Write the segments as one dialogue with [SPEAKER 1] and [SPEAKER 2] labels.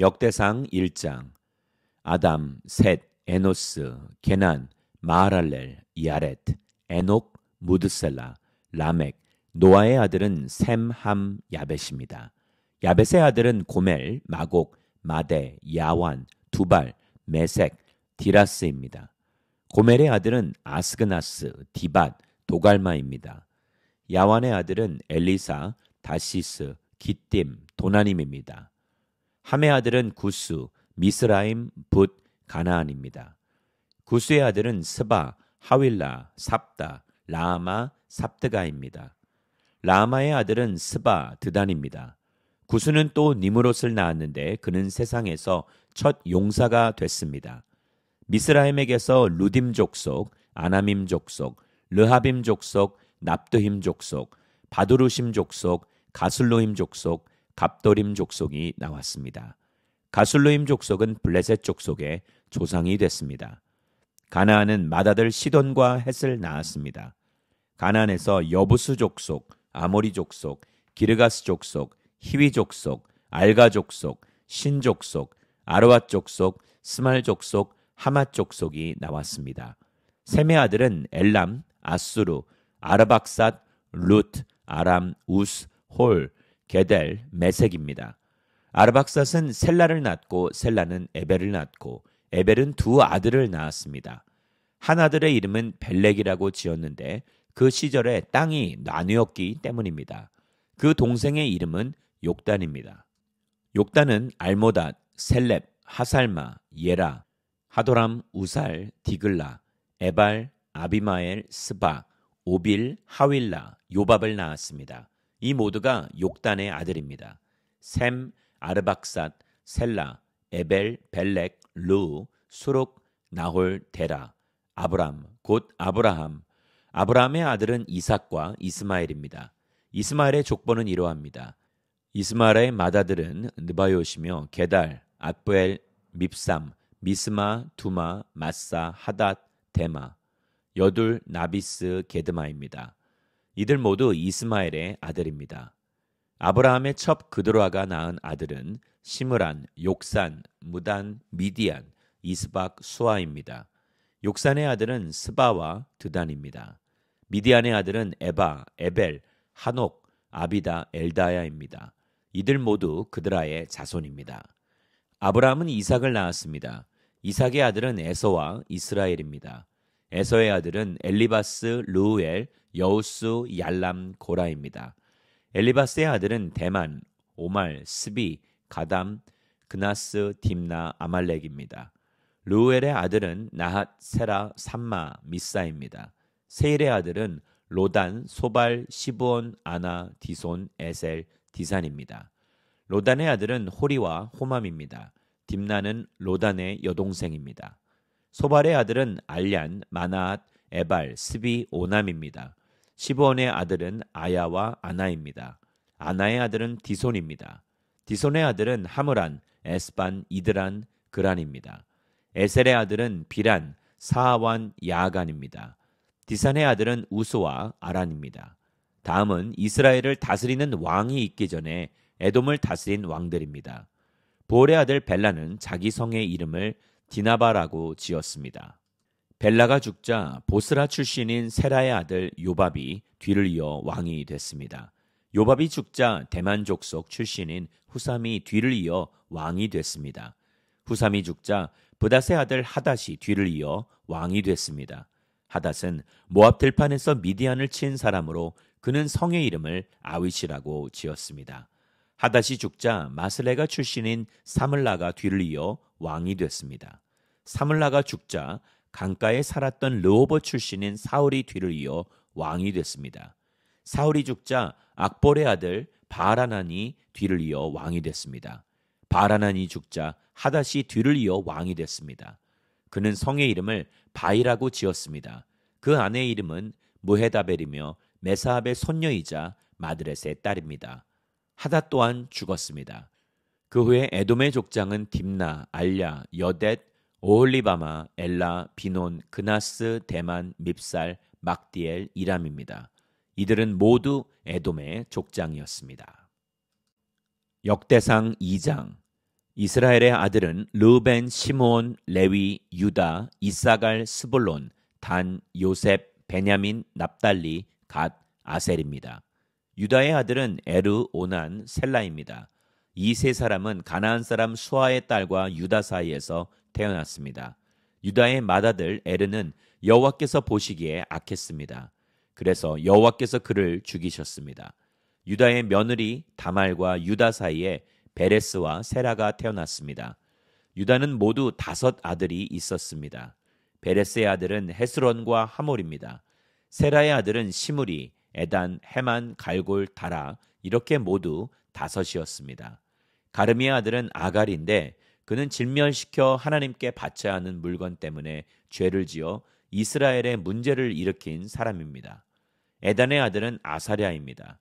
[SPEAKER 1] 역대상 1장 아담, 셋, 에노스, 게난, 마할랄렐, 야렛, 에녹, 무드셀라, 라멕, 노아의 아들은 셈, 함, 야벳입니다. 야벳의 아들은 고멜, 마곡, 마대 야완, 두발, 메섹 디라스입니다. 고멜의 아들은 아스그나스, 디밭 도갈마입니다. 야완의 아들은 엘리사, 다시스, 기띔, 도나님입니다. 함의 아들은 구스, 미스라임, 붓, 가나안입니다. 구스의 아들은 스바, 하윌라, 삽다, 라마, 삽드가입니다. 라마의 아들은 스바, 드단입니다. 구스는 또 니무롯을 낳았는데 그는 세상에서 첫 용사가 됐습니다. 미스라임에게서 루딤 족속, 아나밈 족속, 르하빔 족속, 납두힘 족속, 바두루심 족속, 가슬로임 족속, 갑돌임 족속이 나왔습니다. 가술루임 족속은 블레셋 족속의 조상이 됐습니다. 가나안은 맏아들 시돈과 헷을 낳았습니다. 가나안에서 여부수 족속, 아모리 족속, 기르가스 족속, 히위 족속, 알가 족속, 신 족속, 아르왓 족속, 스말 족속, 하마 족속이 나왔습니다. 셈의 아들은 엘람, 아수르, 아르박삿, 루트, 아람, 우스, 홀, 게델, 메색입니다. 아르박삿은 셀라를 낳고 셀라는 에벨을 낳고 에벨은 두 아들을 낳았습니다. 한 아들의 이름은 벨렉이라고 지었는데 그 시절에 땅이 나뉘었기 때문입니다. 그 동생의 이름은 욕단입니다. 욕단은 알모닷, 셀렙, 하살마, 예라, 하도람, 우살, 디글라, 에발, 아비마엘, 스바, 오빌, 하윌라, 요밥을 낳았습니다. 이 모두가 욕단의 아들입니다. 샘, 아르박삿, 셀라, 에벨, 벨렉, 루, 수록, 나홀, 데라, 아브람, 곧 아브라함. 아브라함의 아들은 이삭과 이스마엘입니다. 이스마엘의 족보는 이러합니다. 이스마엘의 맏아들은 느바요시며 게달, 아부엘, 밉삼, 미스마, 두마, 마사, 하닷, 데마, 여둘, 나비스, 게드마입니다. 이들 모두 이스마엘의 아들입니다. 아브라함의 첩 그드로아가 낳은 아들은 시므란, 욕산, 무단, 미디안, 이스박, 수아입니다. 욕산의 아들은 스바와 드단입니다. 미디안의 아들은 에바, 에벨, 한옥, 아비다, 엘다야입니다. 이들 모두 그드라의 자손입니다. 아브라함은 이삭을 낳았습니다. 이삭의 아들은 에서와 이스라엘입니다. 에서의 아들은 엘리바스, 루엘, 여우스, 얄람, 고라입니다. 엘리바스의 아들은 대만, 오말, 스비, 가담, 그나스, 딤나, 아말렉입니다. 루엘의 아들은 나핫, 세라, 삼마, 미사입니다. 세일의 아들은 로단, 소발, 시브온, 아나, 디손, 에셀, 디산입니다. 로단의 아들은 호리와 호맘입니다. 딤나는 로단의 여동생입니다. 소발의 아들은 알얀, 마나앗, 에발, 스비, 오남입니다. 시브온의 아들은 아야와 아나입니다. 아나의 아들은 디손입니다. 디손의 아들은 하므란, 에스반, 이드란, 그란입니다. 에셀의 아들은 비란, 사완, 야간입니다. 디산의 아들은 우스와 아란입니다. 다음은 이스라엘을 다스리는 왕이 있기 전에 에돔을 다스린 왕들입니다. 보올의 아들 벨라는 자기 성의 이름을 디나바라고 지었습니다. 벨라가 죽자 보스라 출신인 세라의 아들 요밥이 뒤를 이어 왕이 됐습니다. 요밥이 죽자 대만 족속 출신인 후삼이 뒤를 이어 왕이 됐습니다. 후삼이 죽자 부닷의 아들 하닷이 뒤를 이어 왕이 됐습니다. 하닷은 모압 들판에서 미디안을 친 사람으로 그는 성의 이름을 아위시라고 지었습니다. 하닷이 죽자 마슬레가 출신인 사물라가 뒤를 이어 왕이 됐습니다. 사물라가 죽자 강가에 살았던 르호보 출신인 사울이 뒤를 이어 왕이 됐습니다. 사울이 죽자 악볼의 아들 바라난이 뒤를 이어 왕이 됐습니다. 바라난이 죽자 하닷이 뒤를 이어 왕이 됐습니다. 그는 성의 이름을 바이라고 지었습니다. 그 아내의 이름은 무헤다벨이며 메사압의 손녀이자 마드렛의 딸입니다. 하닷 또한 죽었습니다. 그 후에 에돔의 족장은 딥나, 알랴, 여댓, 오올리바마, 엘라, 비논, 그나스, 대만, 밉살, 막디엘, 이람입니다. 이들은 모두 에돔의 족장이었습니다. 역대상 2장 이스라엘의 아들은 르벤, 시므온, 레위, 유다, 이사갈, 스불론, 단, 요셉, 베냐민, 납달리, 갓, 아셀입니다. 유다의 아들은 에르, 오난, 셀라입니다. 이세 사람은 가나안 사람 수아의 딸과 유다 사이에서 태어났습니다. 유다의 맏아들 에르는 여호와께서 보시기에 악했습니다. 그래서 여호와께서 그를 죽이셨습니다. 유다의 며느리 다말과 유다 사이에 베레스와 세라가 태어났습니다. 유다는 모두 다섯 아들이 있었습니다. 베레스의 아들은 헤스론과 하몰입니다. 세라의 아들은 시무리 에단, 헤만, 갈골, 다라 이렇게 모두 다섯이었습니다. 가르미의 아들은 아갈인데 그는 질멸시켜 하나님께 바쳐야 하는 물건 때문에 죄를 지어 이스라엘의 문제를 일으킨 사람입니다. 에단의 아들은 아사랴입니다.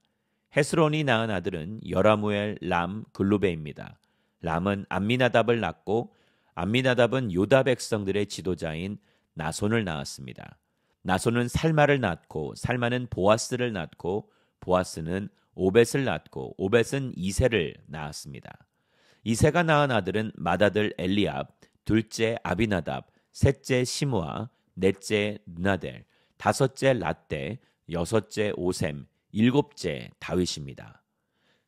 [SPEAKER 1] 헤스론이 낳은 아들은 여라무엘, 람, 글루베입니다. 람은 암미나답을 낳고 암미나답은 요다 백성들의 지도자인 나손을 낳았습니다. 나손은 살마를 낳고 살마는 보아스를 낳고 보아스는 오벳을 낳고 오벳은 이세를 낳았습니다. 이세가 낳은 아들은 마다들 엘리압, 둘째 아비나답, 셋째 시므아, 넷째 느나델, 다섯째 라떼, 여섯째 오셈, 일곱째 다윗입니다.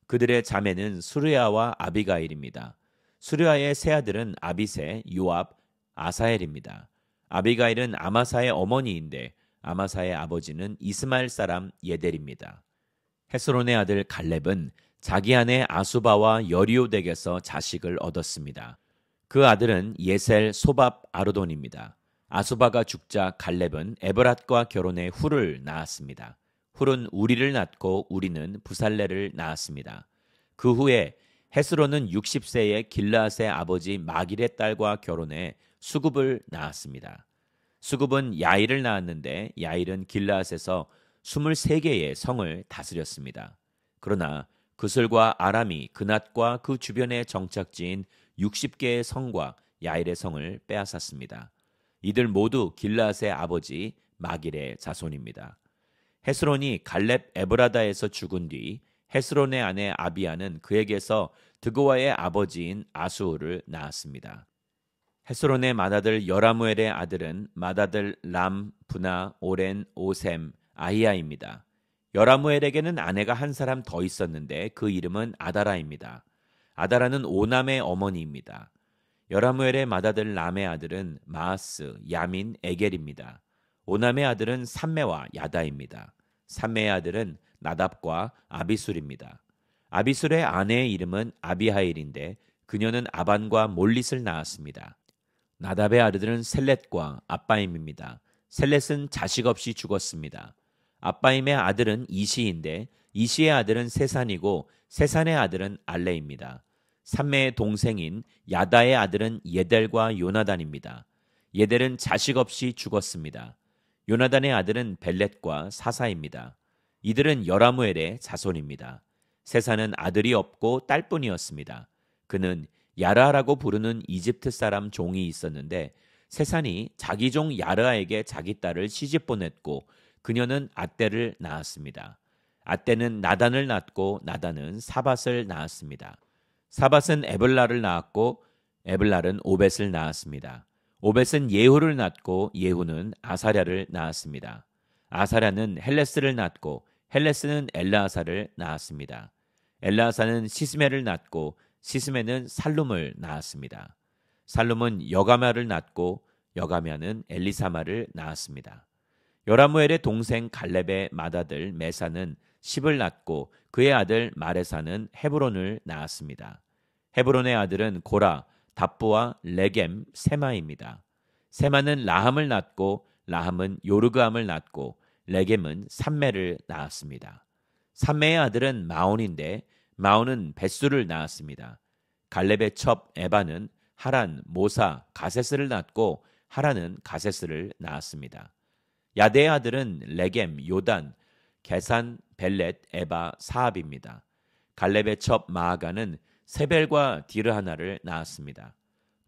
[SPEAKER 1] 그들의 자매는 수르야와 아비가일입니다. 수르야의 세 아들은 아비세, 요압, 아사엘입니다. 아비가일은 아마사의 어머니인데 아마사의 아버지는 이스마엘 사람 예델입니다. 헤스론의 아들 갈렙은 자기 아내 아수바와 여리오댁에서 자식을 얻었습니다. 그 아들은 예셀 소밥 아르돈입니다. 아수바가 죽자 갈렙은 에버랏과 결혼해 후를 낳았습니다. 훌은 우리를 낳고 우리는 부살레를 낳았습니다. 그 후에 헤스로는 60세의 길라앗의 아버지 마길의 딸과 결혼해 수급을 낳았습니다. 수급은 야일을 낳았는데 야일은 길라앗에서 23개의 성을 다스렸습니다. 그러나 그슬과 아람이 그낫과 그 주변의 정착지인 60개의 성과 야일의 성을 빼앗았습니다. 이들 모두 길라앗의 아버지 마길의 자손입니다. 헤스론이 갈렙 에브라다에서 죽은 뒤 헤스론의 아내 아비아는 그에게서 드고와의 아버지인 아수호를 낳았습니다. 헤스론의 맏아들 여라무엘의 아들은 맏아들 람, 분나 오렌, 오셈, 아이아입니다 여라무엘에게는 아내가 한 사람 더 있었는데 그 이름은 아다라입니다. 아다라는 오남의 어머니입니다. 여라무엘의 맏아들 남의 아들은 마아스, 야민, 에겔입니다. 오남의 아들은 삼매와 야다입니다. 삼매의 아들은 나답과 아비술입니다. 아비술의 아내의 이름은 아비하일인데 그녀는 아반과 몰릿을 낳았습니다. 나답의 아들들은 셀렛과 아빠임입니다. 셀렛은 자식 없이 죽었습니다. 아빠임의 아들은 이시인데 이시의 아들은 세산이고 세산의 아들은 알레입니다. 삼매의 동생인 야다의 아들은 예델과 요나단입니다. 예델은 자식 없이 죽었습니다. 요나단의 아들은 벨렛과 사사입니다. 이들은 여라무엘의 자손입니다. 세산은 아들이 없고 딸뿐이었습니다. 그는 야라라고 부르는 이집트 사람 종이 있었는데 세산이 자기 종 야라에게 자기 딸을 시집 보냈고 그녀는 아떼를 낳았습니다. 아떼는 나단을 낳고 나단은 사밧을 낳았습니다. 사밧은 에블라를 낳았고 에블라는 오벳을 낳았습니다. 오벳은 예후를 낳고 예후는 아사랴를 낳았습니다. 아사랴는 헬레스를 낳고 헬레스는 엘라사를 하 낳았습니다. 엘라사는 하 시스메를 낳고 시스메는 살룸을 낳았습니다. 살룸은 여가마를 낳고 여가마는 엘리사마를 낳았습니다. 여라무엘의 동생 갈렙의 맏아들 메사는 십을 낳고 그의 아들 마레사는 헤브론을 낳았습니다. 헤브론의 아들은 고라, 답부와 레겜, 세마입니다. 세마는 라함을 낳고 라함은 요르그함을 낳고 레겜은 삼매를 낳았습니다. 삼매의 아들은 마온인데 마온은 벳수를 낳았습니다. 갈렙의 첩 에바는 하란, 모사, 가세스를 낳고 하란은 가세스를 낳았습니다. 야대의 아들은 레겜, 요단, 계산 벨렛, 에바, 사합입니다. 갈렙의 첩 마아가는 세벨과 디르하나를 낳았습니다.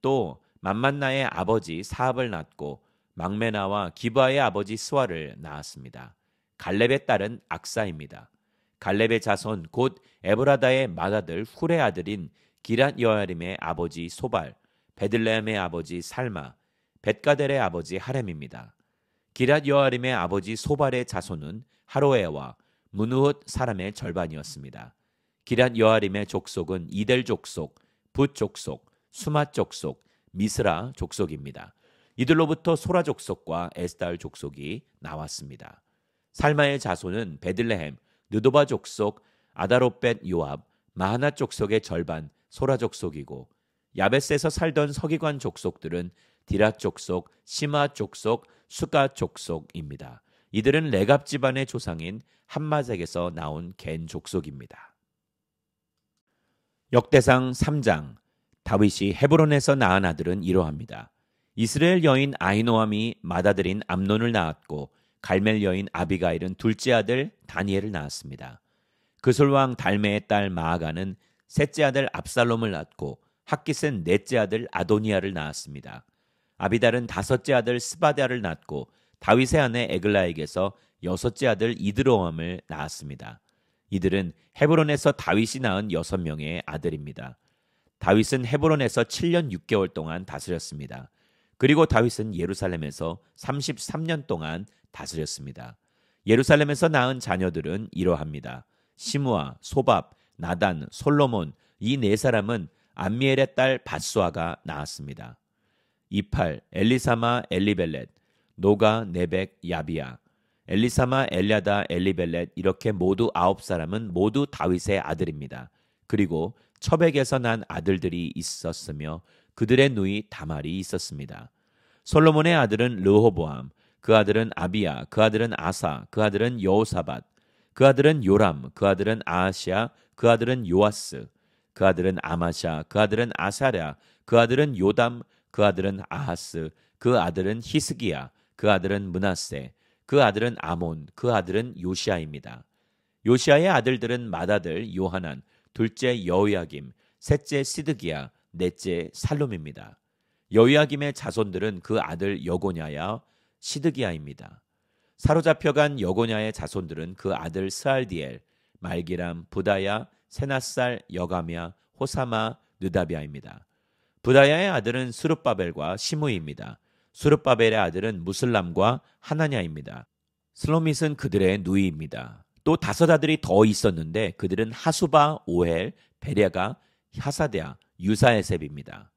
[SPEAKER 1] 또 만만나의 아버지 사합을 낳고 막메나와 기아의 아버지 스와를 낳았습니다. 갈렙의 딸은 악사입니다. 갈렙의 자손 곧 에브라다의 맏아들 훌의 아들인 기란 여아림의 아버지 소발, 베들레헴의 아버지 살마, 벳가델의 아버지 하렘입니다. 기랏 여아림의 아버지 소발의 자손은 하로에와 문우흣 사람의 절반이었습니다. 기랏 여아림의 족속은 이델 족속, 붓 족속, 수마 족속, 미스라 족속입니다. 이들로부터 소라 족속과 에스달 족속이 나왔습니다. 살마의 자손은 베들레헴, 느도바 족속, 아다롯벳 요압, 마하나 족속의 절반 소라 족속이고 야베스에서 살던 서기관 족속들은 디라 족속, 시마 족속, 수가 족속입니다. 이들은 레갑 집안의 조상인 한마작에서 나온 겐 족속입니다. 역대상 3장 다윗이 헤브론에서 낳은 아들은 이러합니다. 이스라엘 여인 아이노함이 맏아들인 암논을 낳았고 갈멜 여인 아비가일은 둘째 아들 다니엘을 낳았습니다. 그솔왕 달메의 딸 마아가는 셋째 아들 압살롬을 낳고 학기센 넷째 아들 아도니아를 낳았습니다. 아비달은 다섯째 아들 스바다를 낳고 다윗의 아내 에글라에게서 여섯째 아들 이드로함을 낳았습니다. 이들은 헤브론에서 다윗이 낳은 여섯 명의 아들입니다. 다윗은 헤브론에서 7년 6개월 동안 다스렸습니다. 그리고 다윗은 예루살렘에서 33년 동안 다스렸습니다. 예루살렘에서 낳은 자녀들은 이러합니다. 시므아, 소밥, 나단, 솔로몬 이 네 사람은 안미엘의딸밧수아가 낳았습니다. 이팔 엘리사마 엘리벨렛 노가 네벡 야비야 엘리사마 엘리아다 엘리벨렛 이렇게 모두 아홉 사람은 모두 다윗의 아들입니다. 그리고 첩에게서 난 아들들이 있었으며 그들의 누이 다말이 있었습니다. 솔로몬의 아들은 르호보암, 그 아들은 아비야, 그 아들은 아사, 그 아들은 여호사밧, 그 아들은 요람, 그 아들은 아시아, 그 아들은 요아스, 그 아들은 아마샤, 그 아들은 아사랴, 그 아들은 요담, 그 아들은 아하스, 그 아들은 히스기야, 그 아들은 문하세, 그 아들은 아몬, 그 아들은 요시아입니다. 요시아의 아들들은 맏아들 요하난, 둘째 여우야김, 셋째 시드기야, 넷째 살롬입니다. 여우야김의 자손들은 그 아들 여고냐야, 시드기야입니다. 사로잡혀간 여고냐의 자손들은 그 아들 스알디엘, 말기람, 부다야, 세나살, 여가미야, 호사마, 느다비아입니다. 부다야의 아들은 수르바벨과 시므이입니다. 수르바벨의 아들은 무슬람과 하나냐입니다. 슬로밋은 그들의 누이입니다. 또 다섯 아들이 더 있었는데 그들은 하수바, 오헬, 베랴가 하사데아, 유사에셉입니다.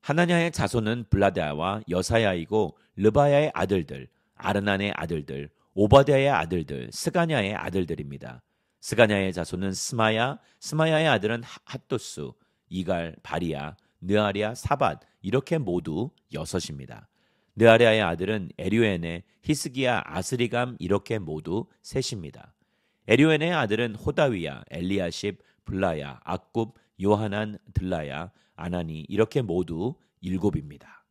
[SPEAKER 1] 하나냐의 자손은 블라데아와 여사야이고 르바야의 아들들, 아르난의 아들들, 오바데아의 아들들, 스가냐의 아들들입니다. 스가냐의 자손은 스마야, 스마야의 아들은 핫도스, 이갈, 바리야, 느아리아 사밧 이렇게 모두 여섯입니다. 느아리아의 아들은 에류엔의 히스기야 아스리감 이렇게 모두 셋입니다. 에류엔의 아들은 호다위야, 엘리아십, 블라야, 악굽, 요하난, 들라야, 아나니 이렇게 모두 일곱입니다.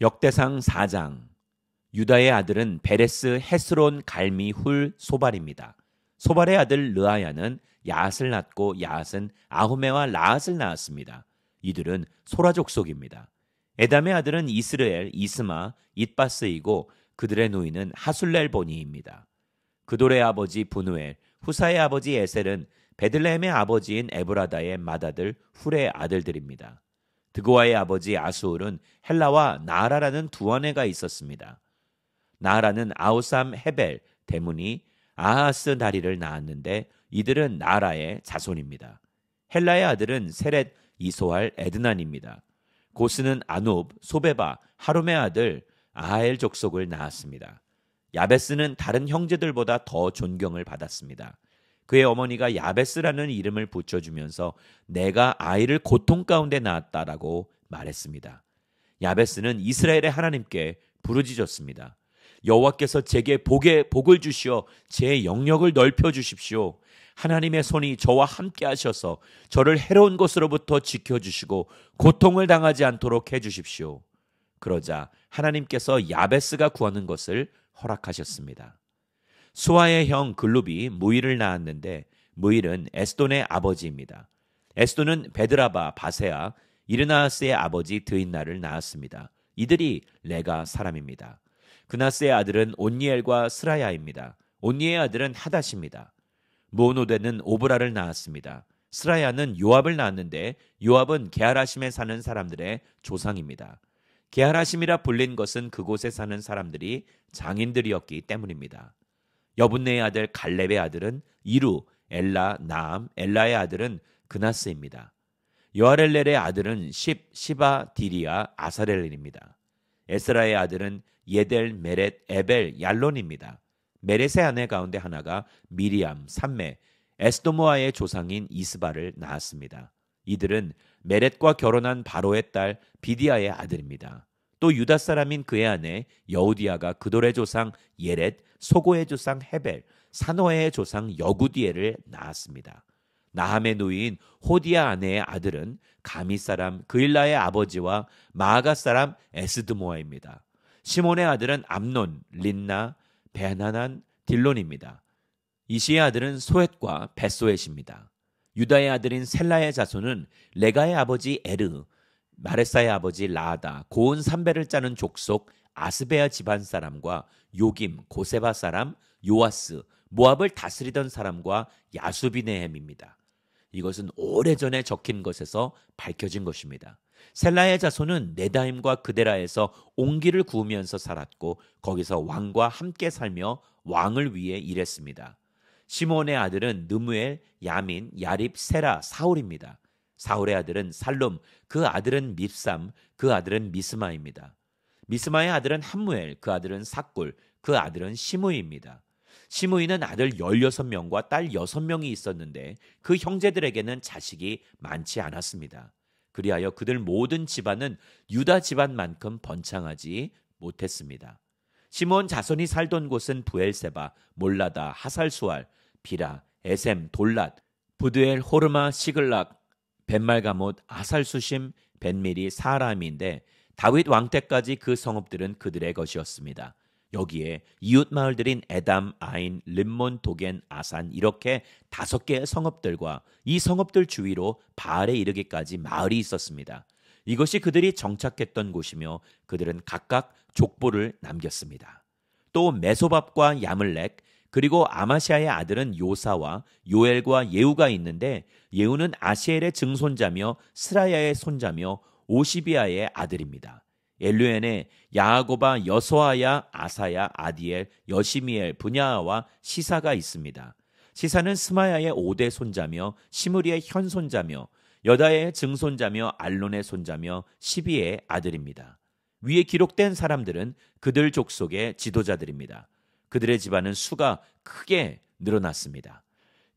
[SPEAKER 1] 역대상 4장 유다의 아들은 베레스, 헤스론, 갈미, 훌, 소발입니다. 소발의 아들 르아야는 야앗을 낳고 야앗은 아후메와 라앗을 낳았습니다. 이들은 소라족 속입니다. 에담의 아들은 이스라엘, 이스마, 잇바스이고 그들의 노인은 하술렐보니입니다. 그돌의 아버지 분우엘, 후사의 아버지 에셀은 베들레헴의 아버지인 에브라다의 맏아들 후레의 아들들입니다. 드고아의 아버지 아수울은 헬라와 나라라는 하두 아내가 있었습니다. 나라는 하 아우삼 헤벨 대문이 아하스 다리를 낳았는데 이들은 나라의 자손입니다. 헬라의 아들은 세렛, 이소할, 에드난입니다. 고스는 아눕, 소베바, 하룸의 아들 아하엘 족속을 낳았습니다. 야베스는 다른 형제들보다 더 존경을 받았습니다. 그의 어머니가 야베스라는 이름을 붙여주면서 내가 아이를 고통 가운데 낳았다라고 말했습니다. 야베스는 이스라엘의 하나님께 부르짖었습니다. 여호와께서 제게 복에 복을 주시어 제 영역을 넓혀 주십시오. 하나님의 손이 저와 함께 하셔서 저를 해로운 것으로부터 지켜주시고 고통을 당하지 않도록 해주십시오. 그러자 하나님께서 야베스가 구하는 것을 허락하셨습니다. 수아의 형 글룹이 무일을 낳았는데 무일은 에스돈의 아버지입니다. 에스돈은 베드라바, 바세아, 이르나스의 아버지 드인나를 낳았습니다. 이들이 레가 사람입니다. 그나스의 아들은 온니엘과 스라야입니다. 온니의 아들은 하다시입니다 모노데는 오브라를 낳았습니다. 스라야는 요압을 낳았는데 요압은 게하라심에 사는 사람들의 조상입니다. 게하라심이라 불린 것은 그곳에 사는 사람들이 장인들이었기 때문입니다. 여분네의 아들 갈렙의 아들은 이루, 엘라, 나암, 엘라의 아들은 그나스입니다. 요아렐렐의 아들은 십, 시바, 디리아, 아사렐입니다. 에스라의 아들은 예델, 메렛, 에벨, 얄론입니다. 메레세 아내 가운데 하나가 미리암 삼매 에스도모아의 조상인 이스바를 낳았습니다. 이들은 메렛과 결혼한 바로의 딸 비디아의 아들입니다. 또 유다 사람인 그의 아내 여우디아가 그돌의 조상 예렛, 소고의 조상 헤벨, 산호의 조상 여구디엘을 낳았습니다. 나함의 누인 호디아 아내의 아들은 가미 사람 그일라의 아버지와 마아가 사람 에스드모아입니다. 시몬의 아들은 암논, 린나, 배난한 딜론입니다. 이시의 아들은 소엣과 벳소헷입니다. 유다의 아들인 셀라의 자손은 레가의 아버지 에르, 마레사의 아버지 라다, 고은 삼베를 짜는 족속 아스베아 집안 사람과 요김, 고세바 사람, 요아스, 모압을 다스리던 사람과 야수비네헴입니다. 이것은 오래전에 적힌 것에서 밝혀진 것입니다. 셀라의 자손은 네다임과 그데라에서 온기를 구우면서 살았고 거기서 왕과 함께 살며 왕을 위해 일했습니다. 시몬의 아들은 느무엘, 야민, 야립, 세라, 사울입니다. 사울의 아들은 살롬, 그 아들은 밉삼, 그 아들은 미스마입니다. 미스마의 아들은 함무엘, 그 아들은 삭꿀그 아들은 시무이입니다시무이는 아들 16명과 딸 6명이 있었는데 그 형제들에게는 자식이 많지 않았습니다. 그리하여 그들 모든 집안은 유다 집안만큼 번창하지 못했습니다. 시몬 자손이 살던 곳은 부엘세바, 몰라다, 하살수알, 비라, 에셈, 돌랏, 부드엘, 호르마, 시글락, 벤말가못, 아살수심, 벤밀이 사람인데 다윗 왕 때까지 그 성읍들은 그들의 것이었습니다. 여기에 이웃 마을들인 에담, 아인, 림몬, 도겐, 아산 이렇게 다섯 개의 성읍들과 이 성읍들 주위로 바알에 이르기까지 마을이 있었습니다. 이것이 그들이 정착했던 곳이며 그들은 각각 족보를 남겼습니다. 또 메소밥과 야물렉 그리고 아마시아의 아들은 요사와 요엘과 예우가 있는데 예우는 아시엘의 증손자며 스라야의 손자며 오시비아의 아들입니다. 엘루엔의 야고바, 여소아야, 아사야, 아디엘, 여시미엘, 분야와 시사가 있습니다. 시사는 스마야의 5대 손자며 시므리의 현손자며 여다의 증손자며 알론의 손자며 시비의 아들입니다. 위에 기록된 사람들은 그들 족속의 지도자들입니다. 그들의 집안은 수가 크게 늘어났습니다.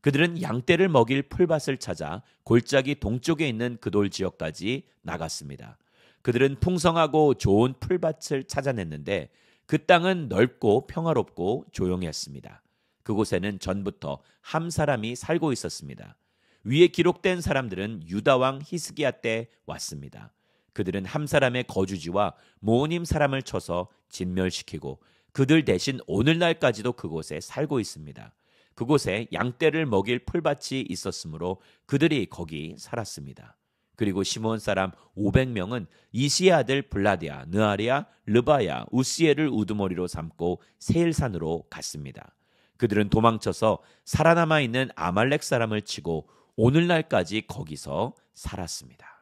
[SPEAKER 1] 그들은 양떼를 먹일 풀밭을 찾아 골짜기 동쪽에 있는 그 돌 지역까지 나갔습니다. 그들은 풍성하고 좋은 풀밭을 찾아냈는데 그 땅은 넓고 평화롭고 조용했습니다. 그곳에는 전부터 함 사람이 살고 있었습니다. 위에 기록된 사람들은 유다 왕 히스기야 때 왔습니다. 그들은 함 사람의 거주지와 모님 사람을 쳐서 진멸시키고 그들 대신 오늘날까지도 그곳에 살고 있습니다. 그곳에 양떼를 먹일 풀밭이 있었으므로 그들이 거기 살았습니다. 그리고 시몬 사람 500명은 이시의 아들 블라디아, 느아리아, 르바야, 우시엘을 우두머리로 삼고 세일산으로 갔습니다. 그들은 도망쳐서 살아남아 있는 아말렉 사람을 치고 오늘날까지 거기서 살았습니다.